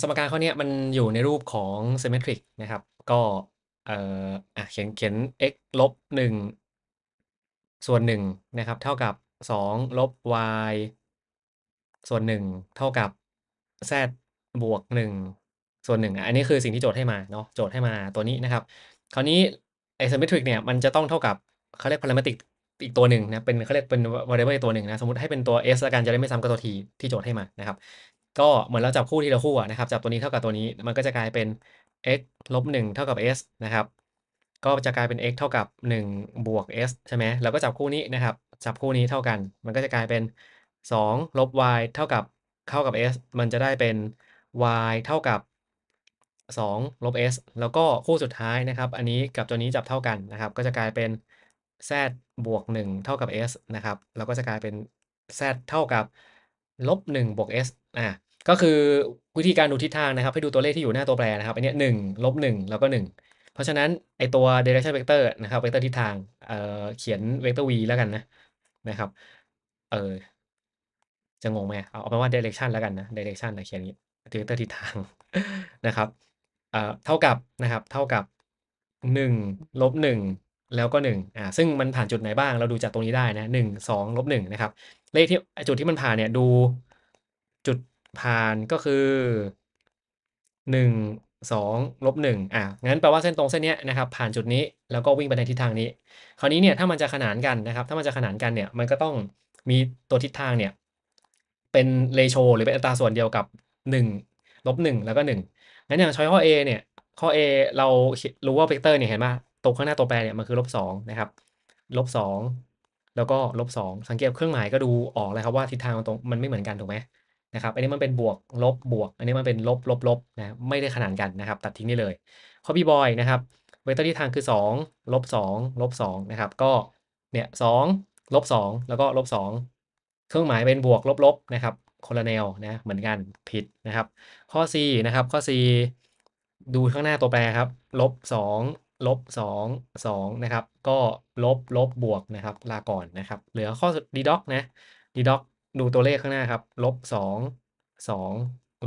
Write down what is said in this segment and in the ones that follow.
สมการข้อเนี้ยมันอยู่ในรูปของ symmetric นะครับ ก็เขียนเขียน x ลบหนึ่งส่วนหนึ่งนะครับเท่ากับสองลบ y ส่วนหนึ่งเท่ากับ z บวกหนึ่งส่วนหนึ่งอันนี้คือสิ่งที่โจทย์ให้มาเนาะโจทย์ให้มาตัวนี้นะครับ คราวนี้ไอ้สมิทริกเนี่ยมันจะต้องเท่ากับเขาเรียกพารามิติกอีกตัวหนึ่งนะเป็นเขาเรียกเป็น variable ตัวหนึ่งนะสมมติให้เป็นตัว s ละกันจะได้ไม่ซ้ำกับตัว t ที่โจทย์ให้มานะครับก็เหมือนเราจับคู่ทีละคู่นะครับจับตัวนี้เท่ากับตัวนี้ มันก็จะกลายเป็น x ลบงเท่ากับ s นะครับก็จะกลายเป็น x เท่ากับ1บวก s ใช่ไหมเราก็จับคู่นี้นะครับจับคู่นี้เท่ากัน มันก็จะกลายเป็น2ลบ y เท่ากับเข้ากับ s มันจะได้เป็น y เท่ากับ2ลบ s แล้วก็คู่สุดท้ายนะครับ อันนี้กับตัวนี้จับเท่ากันนะครับ ก็จะกลายเป็น z บวก1เท่ากับ s นะครับแล้วก็จะกลายเป็น z เท่ากับลบ1บวก s อ่ะก็คือวิธีการดูทิศทางนะครับ ให้ดูตัวเลขที่อยู่หน้าตัวแปรนะครับ อันนี้หนึ่งลบหนึ่งแล้วก็หนึ่งเพราะฉะนั้นไอตัว direction vector นะครับ vector ทิศทางเอ่อเขียน vector v แล้วกันนะนะครับเออจะงงไหมเอาเอาเป็นว่า direction แล้วกันนะ direction ะเขียนอย่างนี้ vector ทิศทางนะครับเอ่อเท่ากับนะครับ เท่ากับหนึ่งลบหนึ่งแล้วก็หนึ่งอ่าซึ่งมันผ่านจุดไหนบ้างเราดูจากตรงนี้ได้นะหนึ่งสองลบหนึ่งนะครับเลขที่จุดที่มันผ่านเนี่ยดูจุดผ่านก็คือหนึ่งสองลบหนึ่งอ่ะงั้นแปลว่าเส้นตรงเส้นนี้นะครับผ่านจุดนี้แล้วก็วิ่งไปในทิศทางนี้ คราวนี้เนี่ยถ้ามันจะขนานกันนะครับ ถ้ามันจะขนานกันเนี่ย มันก็ต้องมีตัวทิศทางเนี่ย เป็นเลโชหรือเป็นอัตราส่วนเดียวกับ1ลบ1แล้วก็ 1 งั้นอย่างช้อยข้อ A เนี่ย ข้อ A เรารู้ว่าเวกเตอร์เนี่ยเห็นไหมตัวข้างหน้าตัวแปรเนี่ยมันคือลบ2นะครับลบ2แล้วก็ลบ2 สังเกตเครื่องหมายก็ดูออกเลยครับว่าทิศทางมันตรงมันไม่เหมือนกันถูกไหมนะครับอันนี้มันเป็นบวกลบบวก อันนี้มันเป็นลบลบลบนะไม่ได้ขนานกันนะครับตัดทิ้งได้เลยข้อบีบอยนะครับเวกเตอร์ที่ทางคือ2ลบ2ลบ2นะครับก็เนี่ยสลบ2แล้วก็ลบ2เครื่องหมายเป็นบวกลบลบนะครับคนละแนวนะเหมือนกันผิดนะครับ ข้อ C นะครับข้อ C ดูข้างหน้าตัวแปรครับลบ2ลบ2 2นะครับก็ลบลบบวกนะครับลาก่อนนะครับเหลือข้อดีด็อกนะดีด็อกดูตัวเลขข้างหน้าครับลบสองสอง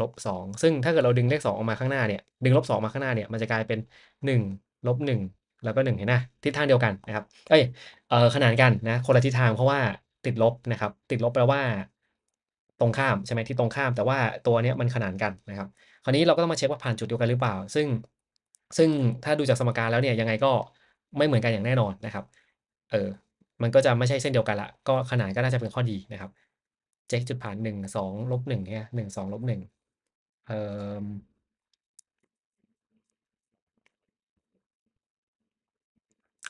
ลบสองซึ่งถ้าเกิดเราดึงเลขสองออกมาข้างหน้าเนี่ยดึงลบสองมาข้างหน้าเนี่ยมันจะกลายเป็นหนึ่งลบหนึ่งแล้วก็หนึ่งเห็นไหมทิศทางเดียวกันนะครับ เอ้ยเออขนานกันนะคนละทิศทางเพราะว่าติดลบนะครับ ติดลบแปลว่า ตรงข้ามใช่ไหมที่ตรงข้าม แต่ว่าตัวเนี้ยมันขนานกันนะครับ คราวนี้เราก็ต้องมาเช็คว่าผ่านจุดเดียวกันหรือเปล่า ซึ่ง ซึ่งถ้าดูจากสมการแล้วเนี่ย ยังไงก็ไม่เหมือนกันอย่างแน่นอนนะครับ เออมันก็จะไม่ใช่เส้นเดียวกันละก็ขนานก็น่าจะเป็นข้อดีนะครับเจ็คจุดผ่านหนึ่งสองลบหนึ่งเนี่ยหนึ่งสองลบหนึ่งเอ่อ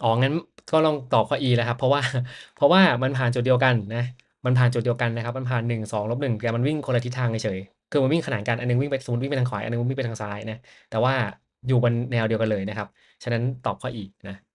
อ๋อ งั้นก็ลองตอบข้อ e แล้วครับ เพราะว่าเพราะว่ามันผ่านจุดเดียวกัน นะมันผ่านจุดเดียวกันนะครับมันผ่านหนึ่งสองลบหนึ่งแต่มันวิ่งคนละทิศทางเฉยคือมันวิ่งขนานกันอันนึงวิ่งไปซูนวิ่งไปทางขวาอันนึงวิ่งไปทางซ้ายนะแต่ว่าอยู่บนแนวเดียวกันเลยนะครับ ฉะนั้นตอบข้อ e นะ